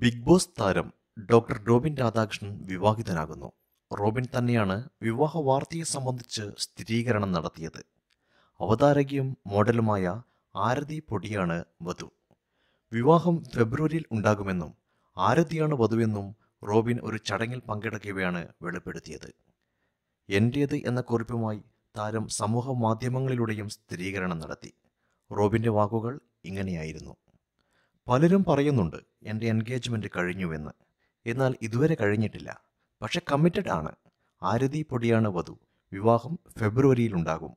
big boss താരം doctor Robin Radhakrishnan വിവാഹിതനാകുന്നു Robin തന്നെയാണ് വിവാഹ വാർത്തയെ സംബന്ധിച്ച് സ്ഥിരീകരണം നടത്തിയത് അവതാരകയും മോഡലുമായ ആരതി പൊടിയാണ് വധു വിവാഹം ഫെബ്രുവരിയിൽ ഉണ്ടാകുമെന്നും ആരതിയാണ് വധുവെന്നും റോബിൻ ഒരു ചടങ്ങിൽ പങ്കെടുക്കുകയാണ് വെളിപ്പെടുത്തിയത് എൻ്റേത് എന്ന കുറിപ്പുമായി താരം സമൂഹ മാധ്യമങ്ങളിലൂടെയും സ്ഥിരീകരണം നടത്തി റോബിൻ്റെ വാക്കുകൾ ഇങ്ങനെയായിരുന്നു പലരും പറയുന്നുണ്ട് എൻ്റെ എൻഗേജ്മെൻറ്റ് കഴിഞ്ഞുവെന്ന് എന്നാൽ ഇതുവരെ കഴിഞ്ഞിട്ടില്ല പക്ഷെ കമ്മിറ്റഡ് ആണ് ആരതി പൊടിയാണ് വധു വിവാഹം ഫെബ്രുവരിയിലുണ്ടാകും